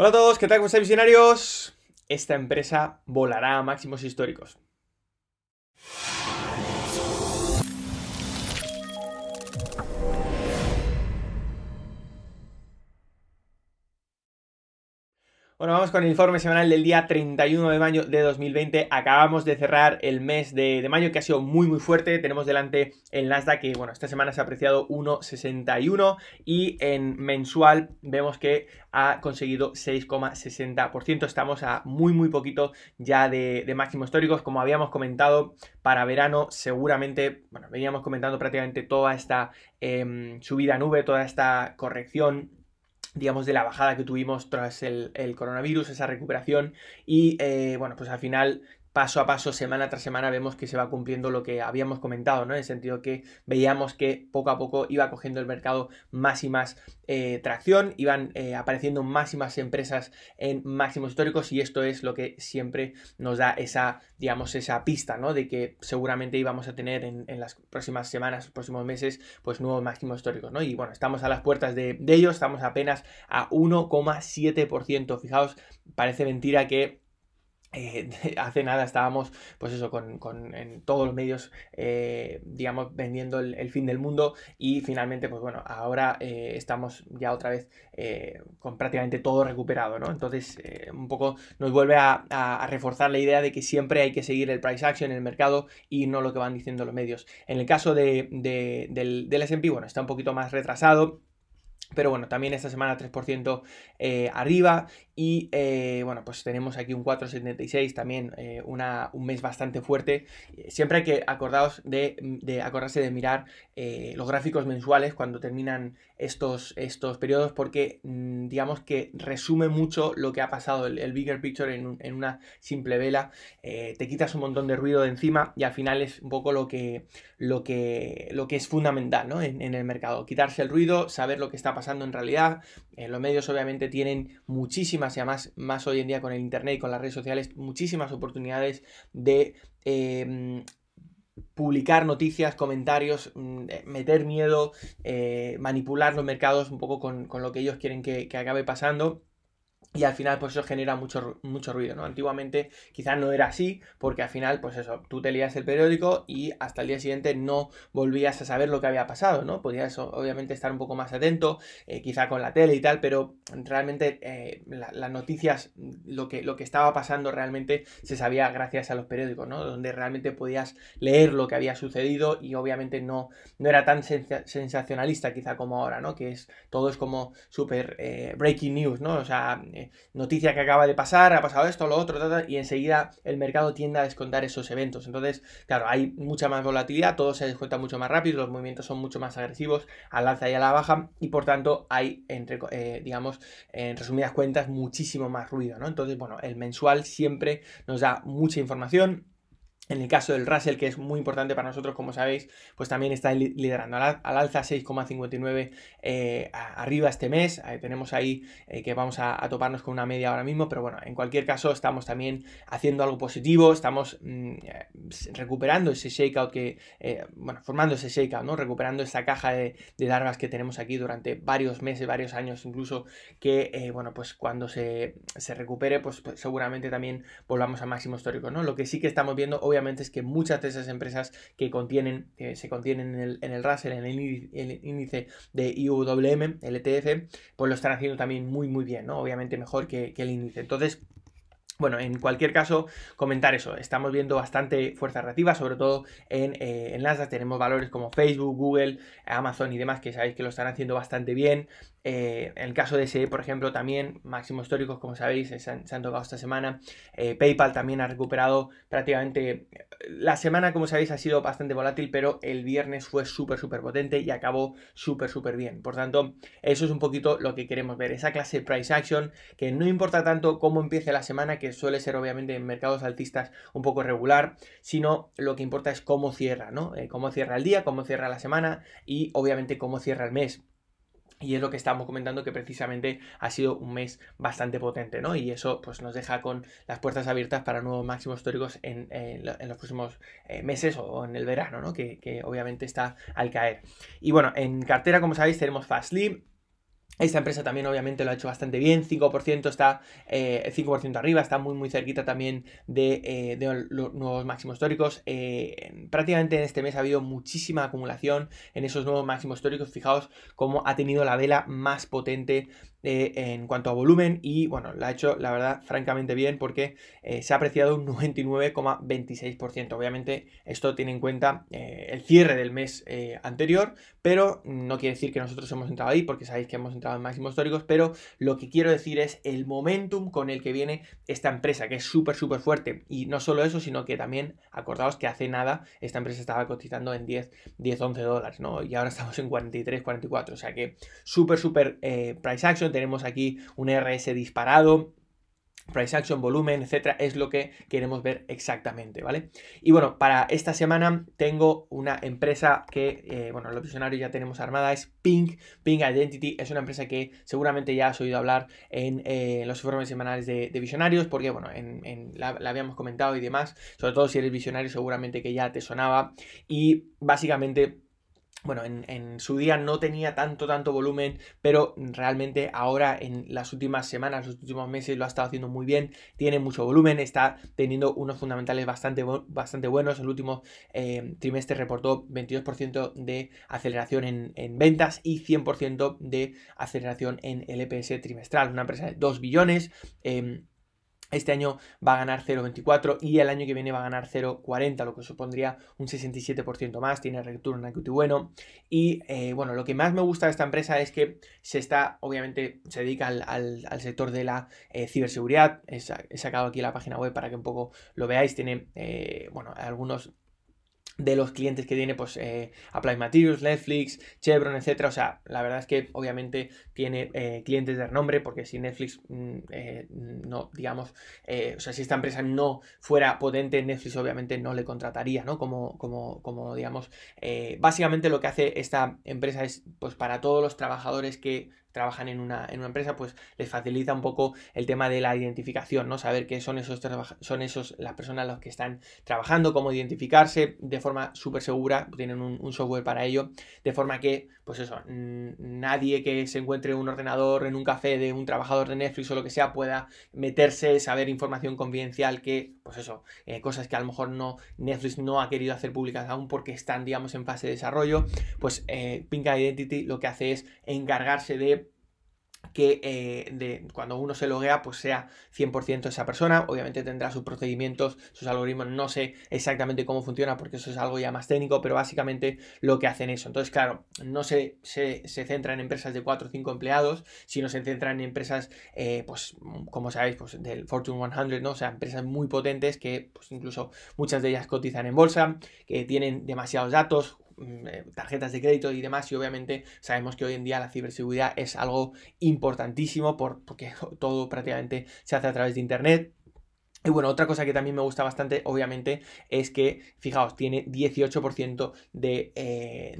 Hola a todos, ¿qué tal? ¿Cómo estáis, visionarios? Esta empresa volará a máximos históricos. Bueno, vamos con el informe semanal del día 31 de mayo de 2020. Acabamos de cerrar el mes de, mayo que ha sido muy muy fuerte. Tenemos delante el Nasdaq que, bueno, esta semana se ha apreciado 1,61 y en mensual vemos que ha conseguido 6,60%. Estamos a muy muy poquito ya de, máximos históricos. Como habíamos comentado, para verano seguramente, bueno, veníamos comentando prácticamente toda esta em, subida subida nube, toda esta corrección digamos, de la bajada que tuvimos tras el, coronavirus, esa recuperación. Y eh, bueno, pues al final paso a paso, semana tras semana, vemos que se va cumpliendo lo que habíamos comentado, ¿no? En el sentido que veíamos que poco a poco iba cogiendo el mercado más y más eh, tracción, iban eh, apareciendo más y más empresas en máximos históricos y esto es lo que siempre nos da esa, digamos, esa pista, ¿no? De que seguramente íbamos a tener en, las próximas semanas, próximos meses, pues nuevos máximos históricos, ¿no? Y bueno, estamos a las puertas de, ellos estamos apenas a 1,7%. Fijaos, parece mentira que eh, hace nada estábamos, pues eso, con, en todos los medios, eh, digamos, vendiendo el, fin del mundo y finalmente, pues bueno, ahora eh, estamos ya otra vez con prácticamente todo recuperado, ¿no? Entonces, un poco nos vuelve a, reforzar la idea de que siempre hay que seguir el price action en el mercado y no lo que van diciendo los medios. En el caso de, del, del SP, bueno, está un poquito más retrasado. Pero bueno, también esta semana 3% eh, arriba y eh, bueno, pues tenemos aquí un 4,76 también, eh, una, un mes bastante fuerte. Eh, siempre hay que acordaos de, acordarse de mirar los gráficos mensuales cuando terminan estos, estos periodos, porque mm, digamos que resume mucho lo que ha pasado el, bigger picture en, una simple vela. te quitas un montón de ruido de encima y al final es un poco lo que, lo que, lo que es fundamental en, el mercado. Quitarse el ruido, saber lo que está pasando en realidad. los medios obviamente tienen muchísimas y además más hoy en día con el Internet y con las redes sociales, muchísimas oportunidades de... Em, publicar noticias, comentarios, mm, eh, meter miedo, eh, manipular los mercados un poco con, lo que ellos quieren que acabe pasando y al final pues eso genera mucho, mucho ruido, ¿no? Antiguamente quizás no era así, porque al final pues eso, tú te leías el periódico y hasta el día siguiente no volvías a saber lo que había pasado, ¿no? Podías obviamente estar un poco más atento, eh, quizá con la tele y tal, pero realmente eh, las noticias, lo que, lo que estaba pasando realmente se sabía gracias a los periódicos, ¿no? Donde realmente podías leer lo que había sucedido y obviamente no, no era tan sensacionalista quizá como ahora, ¿no? Que es todo es como súper eh, breaking news, ¿no? O sea noticia que acaba de pasar, ha pasado esto, lo otro, y enseguida el mercado tiende a descontar esos eventos. Entonces, claro, hay mucha más volatilidad, todo se descuenta mucho más rápido, los movimientos son mucho más agresivos al alza y a la baja, y por tanto hay, entre, eh, digamos, en resumidas cuentas, muchísimo más ruido, ¿no? Entonces, bueno, el mensual siempre nos da mucha información en el caso del Russell, que es muy importante para nosotros, como sabéis, pues también está liderando al, alza 6,59 eh, arriba este mes. Eh, tenemos ahí eh, que vamos a, toparnos con una media ahora mismo, pero bueno, en cualquier caso estamos también haciendo algo positivo, estamos mm, recuperando ese shakeout que, bueno, formando ese shakeout, ¿no? Recuperando esta caja de, de que tenemos aquí durante varios meses, varios años incluso, que, bueno, pues cuando se, recupere, pues, pues, seguramente también volvamos a máximo histórico, ¿no? Lo que sí que estamos viendo, obviamente, es que muchas de esas empresas que contienen, se contienen en el, en el Russell, en el índice de IWM, el ETF, pues lo están haciendo también muy, muy bien, ¿no? Obviamente mejor que, el índice. Entonces, bueno, en cualquier caso, comentar eso. Estamos viendo bastante fuerza relativa, sobre todo en, las eh, en Tenemos valores como Facebook, Google, Amazon y demás que sabéis que lo están haciendo bastante bien. Eh, en el caso de SE, por ejemplo, también máximos históricos, como sabéis, se han, tocado esta semana. Eh, PayPal también ha recuperado prácticamente... Eh, la semana, como sabéis, ha sido bastante volátil, pero el viernes fue súper, súper potente y acabó súper, súper bien. Por tanto, eso es un poquito lo que queremos ver. Esa clase de price action que no importa tanto cómo empiece la semana, que suele ser obviamente en mercados altistas un poco regular, sino lo que importa es cómo cierra, ¿no? cómo cierra el día, cómo cierra la semana y obviamente cómo cierra el mes. Y es lo que estamos comentando que precisamente ha sido un mes bastante potente, ¿no? Y eso pues nos deja con las puertas abiertas para nuevos máximos históricos en, los próximos eh, meses o en el verano, ¿no? Que, obviamente está al caer. Y bueno, en cartera, como sabéis, tenemos Fastly, esta empresa también obviamente lo ha hecho bastante bien, 5% está 5% eh, arriba, está muy muy cerquita también de, eh, los nuevos máximos históricos. Eh, prácticamente en este mes ha habido muchísima acumulación en esos nuevos máximos históricos. Fijaos cómo ha tenido la vela más potente eh, en cuanto a volumen y bueno, la ha hecho la verdad francamente bien porque eh, se ha apreciado un 99,26%. Obviamente esto tiene en cuenta eh, el cierre del mes anterior, pero no quiere decir que nosotros hemos entrado ahí porque sabéis que hemos entrado en máximos históricos, pero lo que quiero decir es el momentum con el que viene esta empresa que es súper súper fuerte y no solo eso, sino que también acordaos que hace nada esta empresa estaba cotizando en 10, 10, 11 dólares, ¿no? Y ahora estamos en 43, 44, o sea que súper súper price action tenemos aquí un RS disparado, price action, volumen, etcétera, es lo que queremos ver exactamente, ¿vale? Y bueno, para esta semana tengo una empresa que, eh, bueno, los visionarios ya tenemos armada, es Pink, Pink Identity, es una empresa que seguramente ya has oído hablar en eh, los informes semanales de, visionarios, porque, bueno, en, la, habíamos comentado y demás, sobre todo si eres visionario seguramente que ya te sonaba, y básicamente bueno, en, su día no tenía tanto, tanto volumen, pero realmente ahora en las últimas semanas, los últimos meses lo ha estado haciendo muy bien, tiene mucho volumen, está teniendo unos fundamentales bastante, bastante buenos, el último eh, trimestre reportó 22% de aceleración en, ventas y 100% de aceleración en el EPS trimestral, una empresa de 2 billones. Eh, este año va a ganar 0,24 y el año que viene va a ganar 0,40, lo que supondría un 67% más, tiene retorno en equity bueno. Y eh, bueno, lo que más me gusta de esta empresa es que se está, obviamente, se dedica al, sector de la eh, ciberseguridad. He, sacado aquí la página web para que un poco lo veáis. Tiene, eh, bueno, algunos de los clientes que tiene, pues eh, Applied Materials, Netflix, Chevron, etc., O sea, la verdad es que obviamente tiene eh, clientes de renombre, porque si Netflix mm, eh, no, digamos, o sea, si esta empresa no fuera potente, Netflix obviamente no le contrataría, ¿no? Como, como, como digamos, básicamente lo que hace esta empresa es, pues para todos los trabajadores que trabajan en una, en una empresa, pues les facilita un poco el tema de la identificación, ¿no? Saber qué son esos son esos las personas las que están trabajando, cómo identificarse de forma súper segura, tienen un, software para ello, de forma que, pues eso, nadie que se encuentre un ordenador en un café de un trabajador de Netflix o lo que sea pueda meterse, saber información confidencial que, pues eso, eh, cosas que a lo mejor no Netflix no ha querido hacer públicas aún porque están, digamos, en fase de desarrollo, pues eh, Pink Identity lo que hace es encargarse de que eh, cuando uno se loguea pues sea 100% esa persona, obviamente tendrá sus procedimientos, sus algoritmos, no sé exactamente cómo funciona porque eso es algo ya más técnico, pero básicamente lo que hacen eso. Entonces, claro, no se, se, centra en empresas de 4 o 5 empleados, sino se centra en empresas, eh, pues como sabéis, pues del Fortune 100, ¿no? O sea, empresas muy potentes que pues incluso muchas de ellas cotizan en bolsa, que tienen demasiados datos, Mm, eh, tarjetas de crédito y demás. Y obviamente sabemos que hoy en día la ciberseguridad es algo importantísimo porque todo prácticamente se hace a través de Internet. Y bueno, otra cosa que también me gusta bastante, obviamente, es que, fijaos, tiene 18% eh,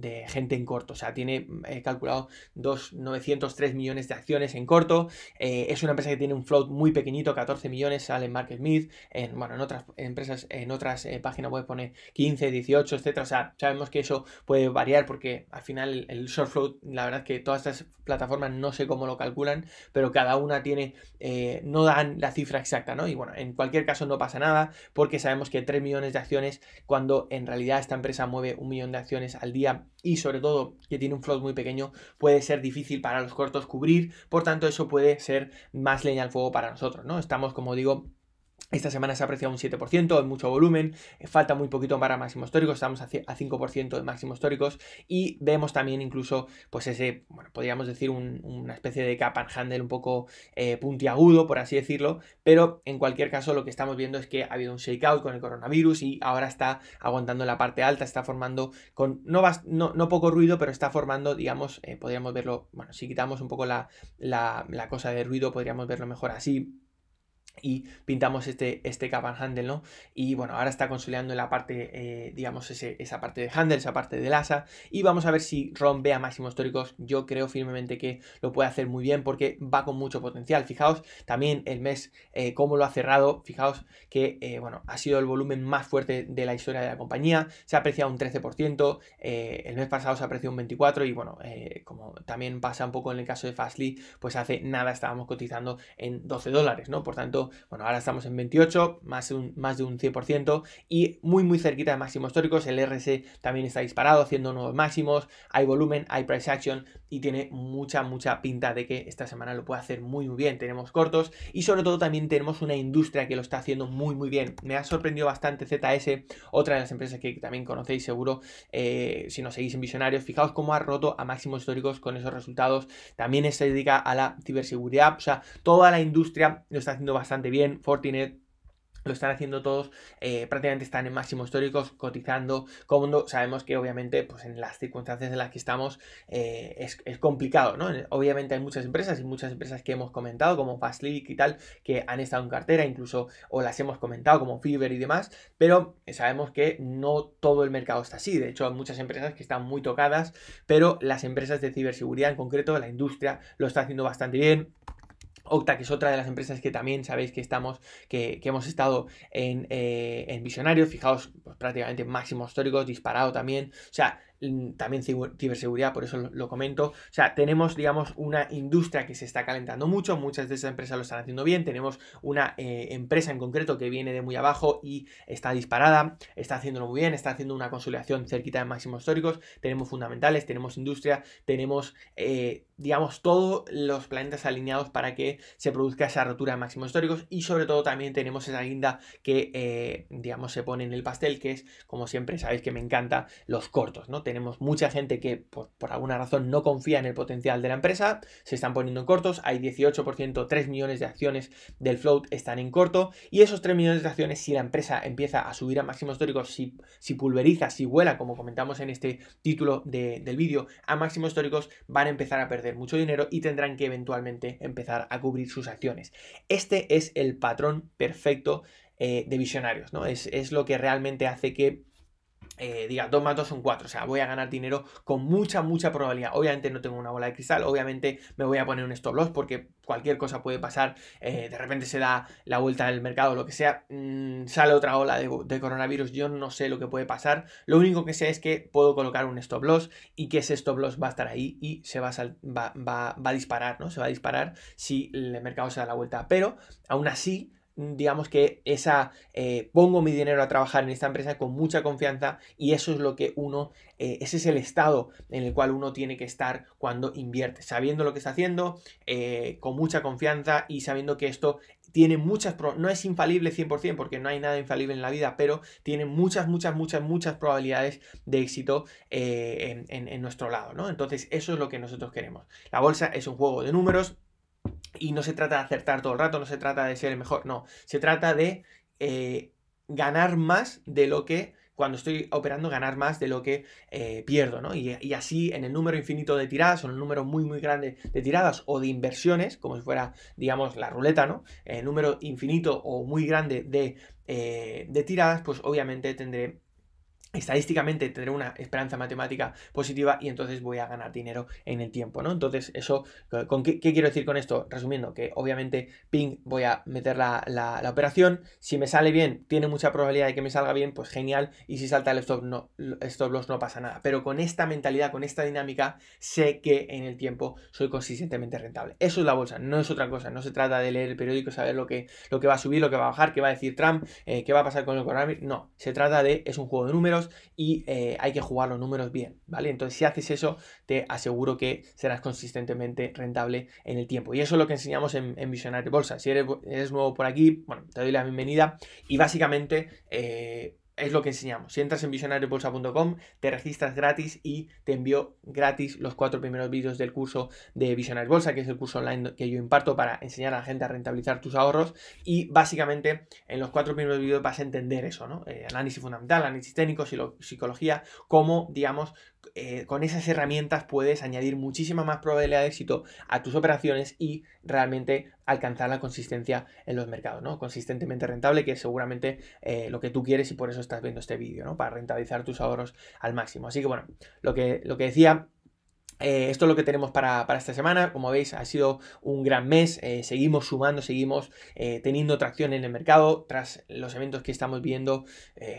de, gente en corto. O sea, tiene mm, calculado 903 millones de acciones en corto. Eh, es una empresa que tiene un float muy pequeñito, 14 millones, sale en Market En, bueno, en otras empresas, en otras eh, páginas web poner 15, 18, etc. O sea, sabemos que eso puede variar porque al final el short float, la verdad es que todas estas plataformas no sé cómo lo calculan, pero cada una tiene, no dan la cifra exacta, ¿no? Y bueno, en cualquier caso no pasa nada porque sabemos que 3 millones de acciones cuando en realidad esta empresa mueve un millón de acciones al día y sobre todo que tiene un float muy pequeño puede ser difícil para los cortos cubrir, por tanto eso puede ser más leña al fuego para nosotros, ¿no? Estamos como digo esta semana se ha apreciado un 7% en mucho volumen, eh, falta muy poquito para máximos históricos, estamos a 5% de máximos históricos y vemos también incluso pues ese, bueno, podríamos decir una especie de cap and handle un poco eh, puntiagudo, por así decirlo, pero en cualquier caso lo que estamos viendo es que ha habido un shakeout con el coronavirus y ahora está aguantando la parte alta, está formando con no, no, poco ruido, pero está formando, digamos, eh, podríamos verlo, bueno, si quitamos un poco la cosa de ruido, podríamos verlo mejor así y pintamos este, este cap handle, ¿no? Y bueno, ahora está consolidando en la parte, eh, digamos, esa parte de handle, esa parte de asa y vamos a ver si ve a máximos históricos. Yo creo firmemente que lo puede hacer muy bien porque va con mucho potencial. Fijaos también el mes, como eh, cómo lo ha cerrado, fijaos que, eh, bueno, ha sido el volumen más fuerte de la historia de la compañía, se ha apreciado un 13%, el mes pasado se apreció un 24% y bueno, como también pasa un poco en el caso de Fastly, pues hace nada estábamos cotizando en 12 dólares, ¿no? Por tanto, bueno, ahora estamos en 28, más, más de un 100%, y muy, muy cerquita de máximos históricos, el RSE también está disparado, haciendo nuevos máximos, hay volumen, hay price action, y tiene mucha, mucha pinta de que esta semana lo puede hacer muy, muy bien. Tenemos cortos, y sobre todo también tenemos una industria que lo está haciendo muy, muy bien. Me ha sorprendido bastante ZS, otra de las empresas que también conocéis seguro, eh, si nos seguís en Visionarios, fijaos cómo ha roto a máximos históricos con esos resultados, también se dedica a la ciberseguridad, o sea, toda la industria lo está haciendo bastante bien, Fortinet lo están haciendo todos, eh, prácticamente están en máximos históricos, cotizando, cómodo. Sabemos que obviamente, pues en las circunstancias en las que estamos, eh, es, complicado, ¿no? Obviamente hay muchas empresas y muchas empresas que hemos comentado, como Fastly y tal, que han estado en cartera, incluso, o las hemos comentado, como Fiverr y demás, pero eh, sabemos que no todo el mercado está así. De hecho, hay muchas empresas que están muy tocadas, pero las empresas de ciberseguridad en concreto, la industria, lo está haciendo bastante bien Octa, que es otra de las empresas que también sabéis que estamos, que, hemos estado en, visionario. Eh, visionarios, fijaos, pues, prácticamente máximos históricos, disparado también, o sea, mm, también ciberseguridad, por eso lo, comento. O sea, tenemos, digamos, una industria que se está calentando mucho, muchas de esas empresas lo están haciendo bien, tenemos una eh, empresa en concreto que viene de muy abajo y está disparada, está haciéndolo muy bien, está haciendo una consolidación cerquita de máximos históricos, tenemos fundamentales, tenemos industria, tenemos... Eh, digamos, todos los planetas alineados para que se produzca esa rotura de máximos históricos y sobre todo también tenemos esa guinda que, eh, digamos, se pone en el pastel, que es, como siempre, sabéis que me encanta los cortos, ¿no? Tenemos mucha gente que por, alguna razón no confía en el potencial de la empresa, se están poniendo en cortos, hay 18%, 3 millones de acciones del float están en corto y esos 3 millones de acciones, si la empresa empieza a subir a máximos históricos, si, pulveriza, si vuela, como comentamos en este título del vídeo, a máximos históricos, van a empezar a perder mucho dinero y tendrán que eventualmente empezar a cubrir sus acciones. Este es el patrón perfecto eh, de visionarios, ¿no? Es, es lo que realmente hace que eh, diga, 2 más 2 son cuatro. O sea, voy a ganar dinero con mucha, mucha probabilidad. Obviamente no tengo una bola de cristal, obviamente me voy a poner un stop loss porque cualquier cosa puede pasar. Eh, de repente se da la vuelta del mercado, lo que sea, mm, sale otra ola de, coronavirus. Yo no sé lo que puede pasar. Lo único que sé es que puedo colocar un stop loss y que ese stop loss va a estar ahí y se va a, va a disparar, ¿no? Se va a disparar si el mercado se da la vuelta. Pero aún así, Mm, digamos que esa, eh, pongo mi dinero a trabajar en esta empresa con mucha confianza y eso es lo que uno, eh, ese es el estado en el cual uno tiene que estar cuando invierte, sabiendo lo que está haciendo, eh, con mucha confianza y sabiendo que esto tiene muchas, no es infalible 100% porque no hay nada infalible en la vida, pero tiene muchas, muchas, muchas, muchas probabilidades de éxito en, en nuestro lado, ¿no? Entonces eso es lo que nosotros queremos. La bolsa es un juego de números, y no se trata de acertar todo el rato, no se trata de ser el mejor, no. Se trata de eh, ganar más de lo que, cuando estoy operando, ganar más de lo que eh, pierdo, ¿no? Y, así en el número infinito de tiradas o en el número muy, muy grande de tiradas o de inversiones, como si fuera, digamos, la ruleta, ¿no? El número infinito o muy grande de, eh, de tiradas, pues obviamente tendré estadísticamente tendré una esperanza matemática positiva y entonces voy a ganar dinero en el tiempo, ¿no? Entonces, eso, qué, quiero decir con esto? Resumiendo, que obviamente ping voy a meter la, operación, si me sale bien, tiene mucha probabilidad de que me salga bien, pues genial, y si salta el stop, no, stop loss no pasa nada, pero con esta mentalidad, con esta dinámica, sé que en el tiempo soy consistentemente rentable. Eso es la bolsa, no es otra cosa, no se trata de leer el periódico, saber lo que, lo que va a subir, lo que va a bajar, qué va a decir Trump, eh, qué va a pasar con el coronavirus, no, se trata de, es un juego de números, y eh, hay que jugar los números bien, ¿vale? Entonces si haces eso, te aseguro que serás consistentemente rentable en el tiempo. Y eso es lo que enseñamos en, Visionary Bolsa. Si eres, nuevo por aquí, bueno, te doy la bienvenida y básicamente... Eh, es lo que enseñamos. Si entras en visionariobolsa.com, te registras gratis y te envío gratis los cuatro primeros vídeos del curso de Visionarios Bolsa, que es el curso online que yo imparto para enseñar a la gente a rentabilizar tus ahorros. Y básicamente en los cuatro primeros vídeos vas a entender eso, ¿no? Eh, análisis fundamental, análisis técnico, psicología, cómo, digamos, eh, con esas herramientas puedes añadir muchísima más probabilidad de éxito a tus operaciones y realmente alcanzar la consistencia en los mercados, ¿no? Consistentemente rentable, que es seguramente eh, lo que tú quieres y por eso estás viendo este vídeo, ¿no? Para rentabilizar tus ahorros al máximo. Así que bueno, lo lo que decía eh, esto es lo que tenemos para, esta semana. Como veis, ha sido un gran mes. Eh, seguimos sumando, seguimos eh, teniendo tracción en el mercado tras los eventos que estamos viendo.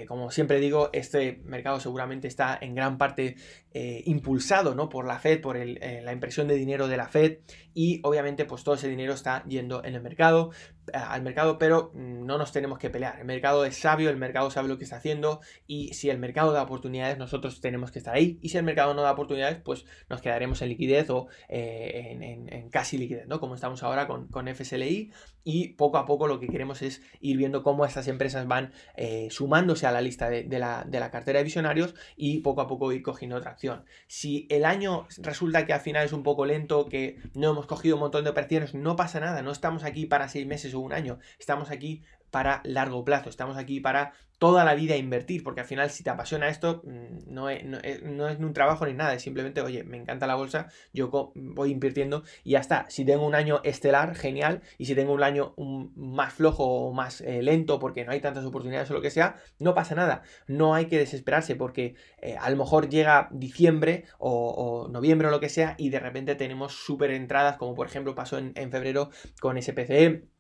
como siempre digo, este mercado seguramente está en gran parte eh, impulsado ¿no? por la Fed, por eh, la impresión de dinero de la Fed y obviamente pues todo ese dinero está yendo en el mercado, eh, al mercado, pero mm, no nos tenemos que pelear. El mercado es sabio, el mercado sabe lo que está haciendo y si el mercado da oportunidades nosotros tenemos que estar ahí y si el mercado no da oportunidades pues nos quedaremos en liquidez o en, casi liquidez, ¿no? Como estamos ahora con, con, FSLI y poco a poco lo que queremos es ir viendo cómo estas empresas van sumándose a la lista de, la, cartera de visionarios y poco a poco ir cogiendo acción. Si el año resulta que al final es un poco lento, que no hemos cogido un montón de operaciones, no pasa nada, no estamos aquí para seis meses o un año, estamos aquí para largo plazo, estamos aquí para toda la vida invertir, porque al final si te apasiona esto, mm, no es, no, es, un trabajo ni nada, es simplemente, oye, me encanta la bolsa, yo voy invirtiendo y ya está. Si tengo un año estelar, genial, y si tengo un año mm, más flojo o más eh, lento porque no hay tantas oportunidades o lo que sea, no pasa nada, no hay que desesperarse porque eh, a lo mejor llega diciembre o, noviembre o lo que sea y de repente tenemos súper entradas, como por ejemplo pasó en, en febrero con SPCE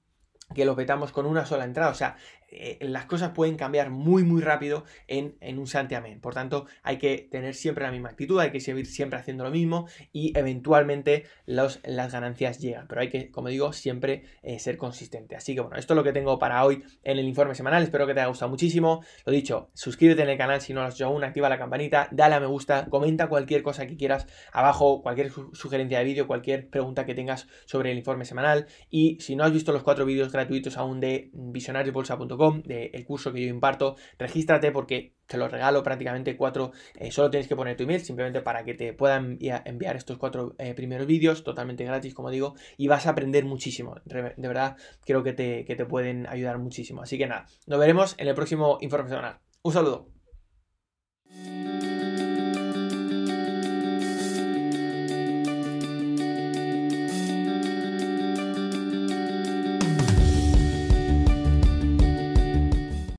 que lo petamos con una sola entrada. O sea, eh, las cosas pueden cambiar muy, muy rápido en, un santiamén. Por tanto, hay que tener siempre la misma actitud, hay que seguir siempre haciendo lo mismo y eventualmente las ganancias llegan. Pero hay que, como digo, siempre eh, ser consistente. Así que bueno, esto es lo que tengo para hoy en el informe semanal. Espero que te haya gustado muchísimo. Lo dicho, suscríbete en el canal si no lo has hecho aún, activa la campanita, dale a me gusta, comenta cualquier cosa que quieras abajo, cualquier sugerencia de vídeo, cualquier pregunta que tengas sobre el informe semanal. Y si no has visto los cuatro vídeos gratuitos aún de visionariobolsa.com, del curso que yo imparto. Regístrate porque te lo regalo prácticamente cuatro. Eh, solo tienes que poner tu email simplemente para que te puedan enviar estos cuatro eh, primeros vídeos totalmente gratis, como digo, y vas a aprender muchísimo. De verdad, creo que te, que te pueden ayudar muchísimo. Así que nada, nos veremos en el próximo Informe Semanal. Un saludo.